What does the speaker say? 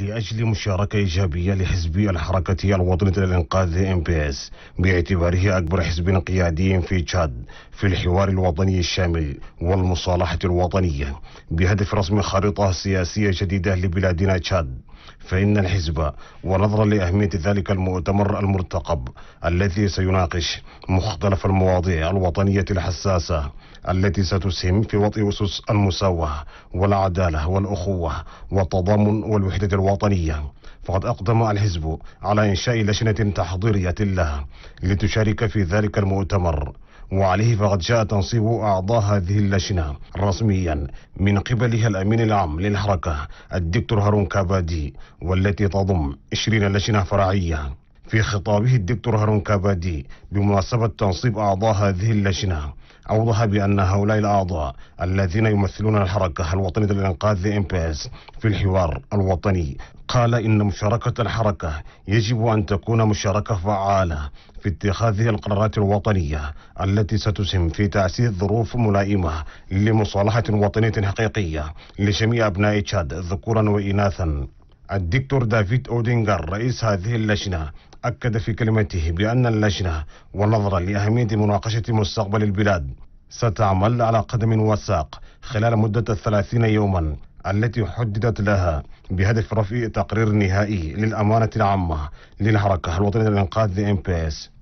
لأجل مشاركة إيجابية لحزب الحركة الوطنية للإنقاذ ام بي اس باعتباره أكبر حزب قيادي في تشاد في الحوار الوطني الشامل والمصالحة الوطنية بهدف رسم خريطة سياسية جديدة لبلادنا تشاد فإن الحزب ونظرا لأهمية ذلك المؤتمر المرتقب الذي سيناقش مختلف المواضيع الوطنية الحساسة التي ستسهم في وطئ أسس المساواة والعدالة والأخوة والتضامن والوحدة الوطنية فقد أقدم الحزب على إنشاء لجنة تحضيرية له لتشارك في ذلك المؤتمر وعليه فقد جاء تنصيب أعضاء هذه اللجنة رسميا من قبلها الأمين العام للحركة الدكتور هارون كابادي والتي تضم 20 لجنة فرعية في خطابه الدكتور هارون كابادي بمناسبة تنصيب أعضاء هذه اللجنة أوضح بأن هؤلاء الأعضاء الذين يمثلون الحركة الوطنية للإنقاذ إمباس في الحوار الوطني قال إن مشاركة الحركة يجب أن تكون مشاركة فعالة في اتخاذ القرارات الوطنية التي ستسهم في تأسيس ظروف ملائمة لمصالحة وطنية حقيقية لجميع أبناء تشاد ذكورا وإناثا الدكتور دافيد أودينغر رئيس هذه اللجنة أكد في كلمته بأن اللجنة ونظرا لأهمية مناقشة مستقبل البلاد ستعمل على قدم وساق خلال مدة الثلاثين يوما التي حددت لها بهدف رفع تقرير نهائي للأمانة العامة للحركة الوطنية للإنقاذ ام بي